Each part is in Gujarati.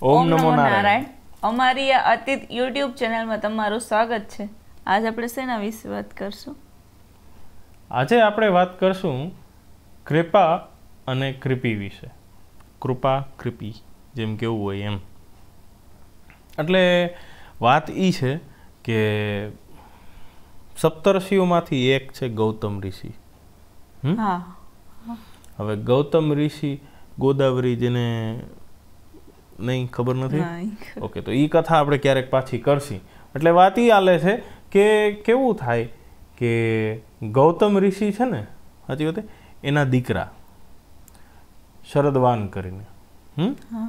ઓમ નમો નારાયણ અમારી આ અતીત યુટ્યુબ ચેનલમાં તમારું સ્વાગત છે આજ આપણે શેના વિશે વાત કરશું આજે આપણે વાત કરશું કૃપા અને કૃપી વિશે કૃપા કૃપી જેમ કેવું હોય એમ એટલે વાત ઈ છે કે સપ્તર્ષિઓમાંથી એક છે ગૌતમ ઋષિ હવે ગૌતમ ઋષિ ગોદાવરી જેને નહીં ખબર નથી ઓકે તો એ કથા આપણે ક્યારેક પાછી કરશી એટલે વાત એ આલે છે કે કેવું થાય કે ગૌતમ ઋષિ છે ને સાચી વાત એના દીકરા શરદવાન કરીને હમ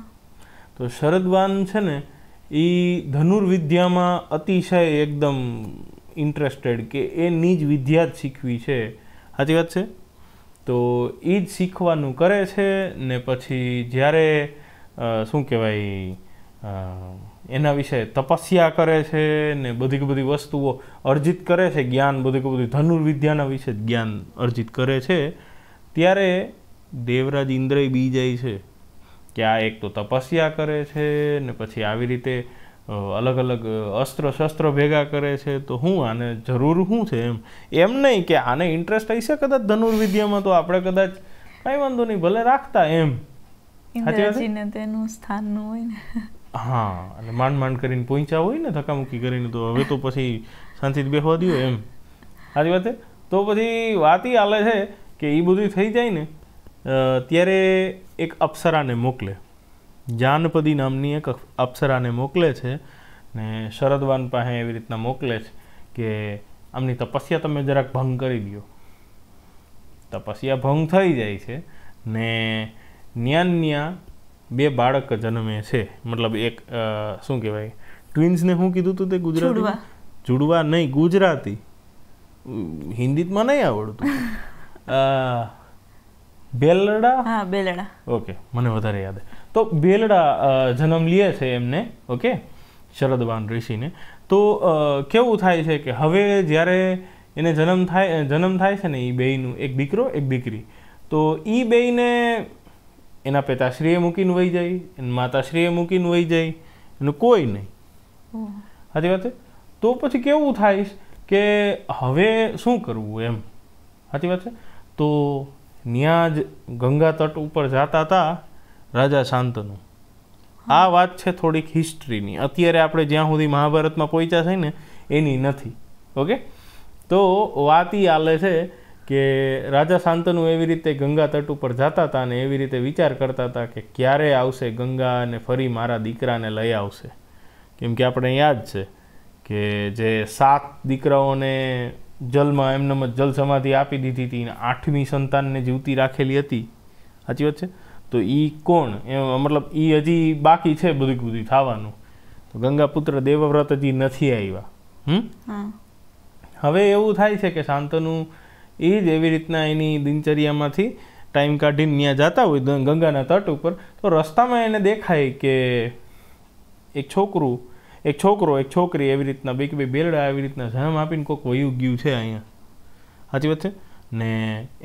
તો શરદવાન છે ને એ ધનુર્વિદ્યામાં અતિશય એકદમ ઇન્ટરેસ્ટેડ કે એની જ વિદ્યા જ શીખવી છે સાચી વાત છે તો એ જ શીખવાનું કરે છે ને પછી જ્યારે શું કહેવાય એના વિશે તપસ્યા કરે છે ને બધી બધી વસ્તુઓ અર્જિત કરે છે જ્ઞાન બધી બધી ધનુર્વિદ્યાના વિશે જ્ઞાન અર્જિત કરે છે ત્યારે દેવરાજ ઇન્દ્રય બી જાય છે કે આ એક તો તપસ્યા કરે છે ને પછી આવી રીતે અલગ અલગ અસ્ત્ર શસ્ત્ર ભેગા કરે છે તો હું આને જરૂર શું છે એમ એમ નહીં કે આને ઇન્ટરેસ્ટ હશે કદાચ ધનુર્વિદ્યામાં તો આપણે કદાચ કાંઈ વાંધો નહીં ભલે રાખતા એમ તેનું સ્થાન ન હોય હા અને માંડ માંડ કરીને પહોંચ્યા હોય ને ધક્કામુક્કી કરીને તો હવે તો પછી શાંતિથી બેસવા દો એમ સારી વાત તો પછી વાત એ હાલે છે કે એ બધું થઈ જાય ને ત્યારે એક અપ્સરાને મોકલે જાનપદી નામની એક અપ્સરાને મોકલે છે ને શરદવાન પાસે એવી રીતના મોકલે છે કે આમની તપસ્યા તમે જરાક ભંગ કરી દો તપસ્યા ભંગ થઈ જાય છે ને ન્યાન્યા બે બાળક જન્મે છે મતલબ એક શું કહેવાય ટ્વિન્સને શું કીધું હતું તે ગુજરાતી જુડવા નહીં ગુજરાતી હિન્દીમાં નહીં આવડતું બેલડા હા બેલડા ઓકે મને વધારે યાદ તો બેલડા જન્મ લે છે એમને ઓકે શરદવાન ઋષિને તો કેવું થાય છે કે હવે જ્યારે એને જન્મ થાય જન્મ થાય છે ને એ બેયનું એક દીકરો એક દીકરી તો એ બેયને એના પિતાશ્રીએ મૂકીને વહી જાય એની માતાશ્રીએ મૂકીને વહી જાય એનું કોઈ નહીં સાચી વાત તો પછી કેવું થાય કે હવે શું કરવું એમ સાચી વાત છે તો ત્યાં જ ગંગા તટ ઉપર જતા હતા રાજા શાંતનુ આ વાત છે થોડીક હિસ્ટ્રીની અત્યારે આપણે જ્યાં સુધી મહાભારતમાં પહોંચ્યા છે ને એની નથી ઓકે તો વાત એ આલે છે કે રાજા શાંતનુ એવી રીતે ગંગા તટ ઉપર જતા હતા અને એવી રીતે વિચાર કરતા હતા કે ક્યારે આવશે ગંગા અને ફરી મારા દીકરાને લઈ આવશે કેમ કે આપણે યાદ છે કે જે સાત દીકરાઓને જલમાં એમનેમ જ જલ સમાધિ આપી દીધી હતી અને આઠમી સંતાનને જીવતી રાખેલી હતી સાચી વાત છે તો એ કોણ એ મતલબ એ હજી બાકી છે બધું બધું થવાનું તો ગંગાપુત્ર દેવવ્રત હજી નથી આવ્યા હમ હવે એવું થાય છે કે શાંતનું એ જ એવી રીતના એની દિનચર્યામાંથી ટાઈમ કાઢીને ત્યાં જતા હોય ગંગાના તટ ઉપર તો રસ્તામાં એને દેખાય કે એક છોકરું એક છોકરો એક છોકરી એવી રીતના બે કે બે બેલડા આવી રીતના જન્મ આપીને કોઈક વયું ગયું છે અહીંયા સાચી વાત છે ને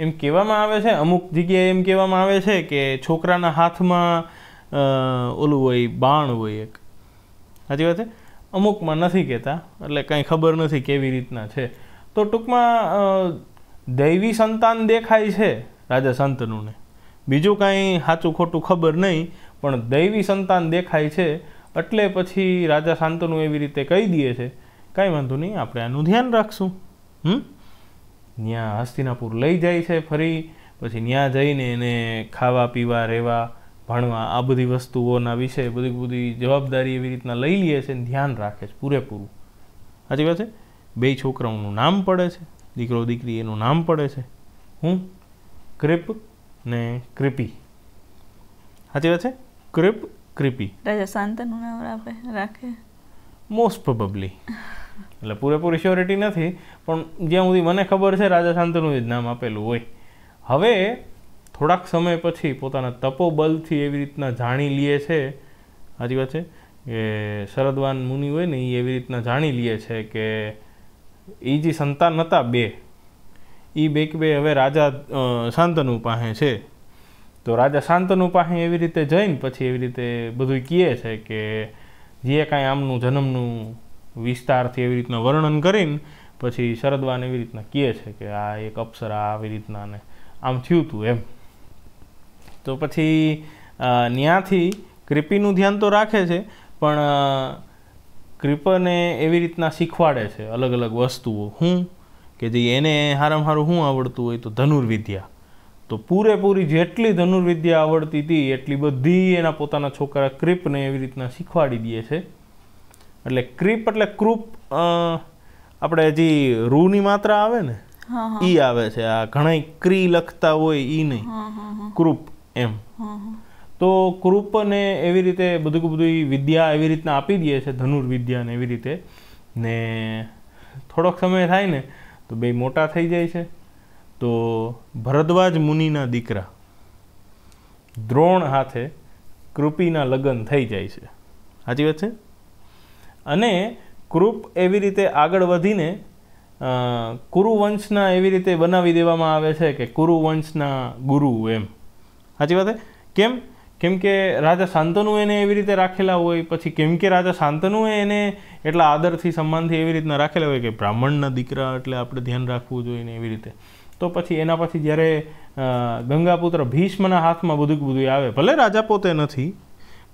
એમ કહેવામાં આવે છે અમુક જગ્યાએ એમ કહેવામાં આવે છે કે છોકરાના હાથમાં ઓલું હોય બાણ હોય એક સાચી વાત છે અમુકમાં નથી કહેતા એટલે કાંઈ ખબર નથી કેવી રીતના છે તો ટૂંકમાં દૈવી સંતાન દેખાય છે રાજા સંતનુને બીજું કાંઈ સાચું ખોટું ખબર નહીં પણ દૈવી સંતાન દેખાય છે એટલે પછી રાજા શાંતનુ એવી રીતે કહી દે છે કાંઈ વાંધો નહીં આપણે આનું ધ્યાન રાખશું હમ ત્યાં હસ્તિનાપુર લઈ જાય છે ફરી પછી ત્યાં જઈને એને ખાવા પીવા રહેવા ભણવા આ બધી વસ્તુઓના વિશે બધી બધી જવાબદારી એવી રીતના લઈ લે છે ધ્યાન રાખે છે પૂરેપૂરું સાચી વાત છે બે છોકરાઓનું નામ પડે છે દીકરો દીકરી એનું નામ પડે છે હું ક્રિપ ને ક્રિપી સાચી વાત છે ક્રિપ ક્રિપી રાજા શાંતનું નામ આપે રાખે મોસ્ટ પ્રોબેબલી એટલે પૂરેપૂરી શ્યોરિટી નથી પણ જ્યાં સુધી મને ખબર છે રાજા શાંતનું જ નામ આપેલું હોય હવે થોડાક સમય પછી પોતાના તપોબલથી એવી રીતના જાણી લે છે સાચી વાત છે કે શરદવાન મુનિ હોય ને એ એવી રીતના જાણી લે છે કે એ જે સંતાન હતા બે એ બે કે બે હવે રાજા શાંતનુ પાસે છે તો રાજા શાંતનુ પાસે એવી રીતે જઈને પછી એવી રીતે બધું કહે છે કે જે કાંઈ આમનું જન્મનું વિસ્તારથી એવી રીતના વર્ણન કરીને પછી શરદવાન એવી રીતના કહે છે કે આ એક અપ્સરા આવી રીતના ને આમ થયું હતું એમ તો પછી ત્યાંથી ક્રિપીનું ધ્યાન તો રાખે છે પણ કૃપને એવી રીતના શીખવાડે છે અલગ અલગ વસ્તુઓ હું કે જે એને હારામાં હારું શું આવડતું હોય તો ધનુર્વિદ્યા તો પૂરેપૂરી જેટલી ધનુર્વિદ્યા આવડતી હતી એટલી બધી એના પોતાના છોકરા ક્રિપને એવી રીતના શીખવાડી દે છે એટલે ક્રિપ એટલે ક્રુપ આપણે જે રૂની માત્રા આવે ને ઈ આવે છે આ ઘણા ક્રી લખતા હોય એ નહીં ક્રૂપ એમ તો કૃપને એવી રીતે બધું બધું વિદ્યા એવી રીતના આપી દઈએ છે ધનુર્વિદ્યાને એવી રીતે ને થોડોક સમય થાય ને તો બે મોટા થઈ જાય છે તો ભરદ્વાજ મુનિના દીકરા દ્રોણ હાથે કૃપીના લગ્ન થઈ જાય છે સાચી વાત છે અને કૃપ એવી રીતે આગળ વધીને કુરુવંશના એવી રીતે બનાવી દેવામાં આવે છે કે કુરુવંશના ગુરુ એમ સાચી વાત છે કેમ કેમ કે રાજા શાંતનુ એને એવી રીતે રાખેલા હોય પછી કેમ કે રાજા શાંતનુએ એને એટલા આદરથી સન્માનથી એવી રીતના રાખેલા હોય કે બ્રાહ્મણના દીકરા એટલે આપણે ધ્યાન રાખવું જોઈએ ને એવી રીતે તો પછી એના પછી જ્યારે ગંગાપુત્ર ભીષ્મના હાથમાં બધું બધું આવે ભલે રાજા પોતે નથી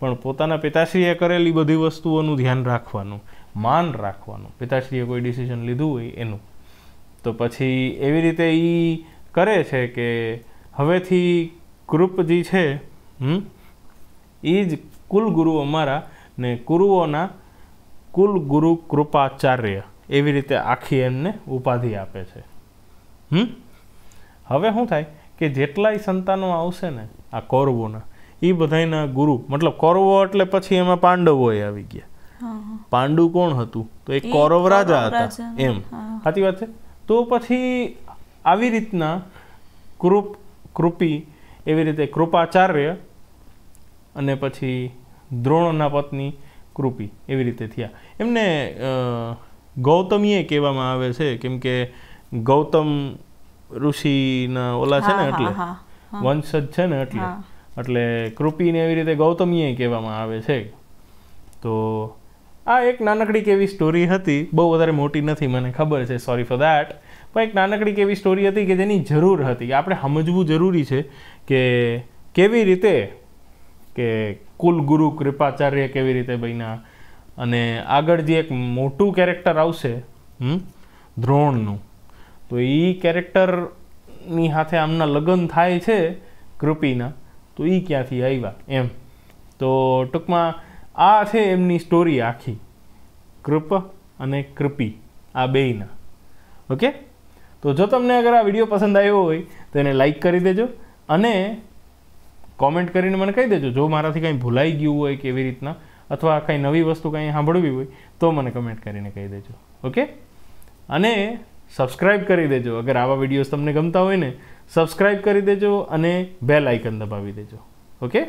પણ પોતાના પિતાશ્રીએ કરેલી બધી વસ્તુઓનું ધ્યાન રાખવાનું માન રાખવાનું પિતાશ્રીએ કોઈ ડિસિઝન લીધું હોય એનું તો પછી એવી રીતે એ કરે છે કે હવેથી કૃપજી છે હમ એ જ અમારા મારા ને ગુરુઓના કુલગુરુ કૃપાચાર્ય એવી રીતે આખી એમને ઉપાધિ આપે છે હમ હવે શું થાય કે જેટલાય સંતાનો આવશે ને આ કૌરવોના એ બધાના ગુરુ મતલબ કૌરવો એટલે પછી એમાં પાંડવોએ આવી ગયા પાંડુ કોણ હતું તો એ કૌરવ રાજા હતા એમ સાચી વાત છે તો પછી આવી રીતના કૃપ કૃપી એવી રીતે કૃપાચાર્ય અને પછી દ્રોણના પત્ની કૃપી એવી રીતે થયા એમને ગૌતમીએ કહેવામાં આવે છે કેમ કે ગૌતમ ઋષિના ઓલા છે ને એટલે વંશજ છે ને એટલે એટલે કૃપિને એવી રીતે ગૌતમીએ કહેવામાં આવે છે તો આ એક નાનકડી કેવી સ્ટોરી હતી બહુ વધારે મોટી નથી મને ખબર છે સોરી ફોર દેટ પણ એક નાનકડી કેવી સ્ટોરી હતી કે જેની જરૂર હતી આપણે સમજવું જરૂરી છે કે કેવી રીતે કે કુલગુરુ કૃપાચાર્ય કેવી રીતે બન્યા અને આગળ જે એક મોટું કેરેક્ટર આવશે દ્રોણનું તો એ કેરેક્ટરની સાથે આમના લગ્ન થાય છે કૃપિના તો એ ક્યાંથી આવ્યા એમ તો ટૂંકમાં આ છે એમની સ્ટોરી આખી કૃપ અને કૃપી આ બેયના ઓકે તો જો તમને અગર આ વિડીયો પસંદ આવ્યો હોય તો એને લાઈક કરી દેજો અને કોમેન્ટ કરીને મને કહી દેજો જો મારાથી કંઈ ભૂલાઈ ગયું હોય કે એવી રીતના અથવા કંઈ નવી વસ્તુ કંઈ સાંભળવી હોય તો મને કમેન્ટ કરીને કહી દેજો ઓકે અને સબસ્ક્રાઈબ કરી દેજો અગર આવા વિડીયોઝ તમને ગમતા હોય ને સબસ્ક્રાઈબ કરી દેજો અને બે લાઇકન દબાવી દેજો ઓકે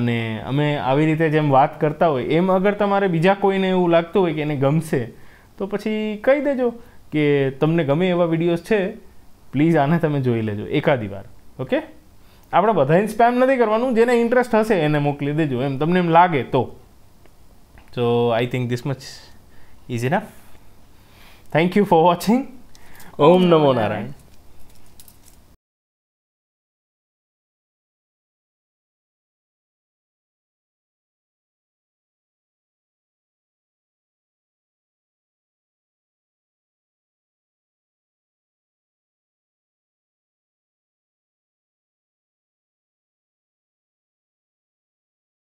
અને અમે આવી રીતે જેમ વાત કરતા હોય એમ અગર તમારે બીજા કોઈને એવું લાગતું હોય કે એને ગમશે તો પછી કહી દેજો કે તમને ગમે એવા વિડીયોઝ છે પ્લીઝ આને તમે જોઈ લેજો એકાદી વાર ઓકે આપણે બધાને સ્પેમ નથી કરવાનું જેને ઇન્ટરેસ્ટ હશે એને મોકલી દેજો એમ તમને એમ લાગે તો so I think this much is enough thank you for watching ઓમ નમો નારાયણ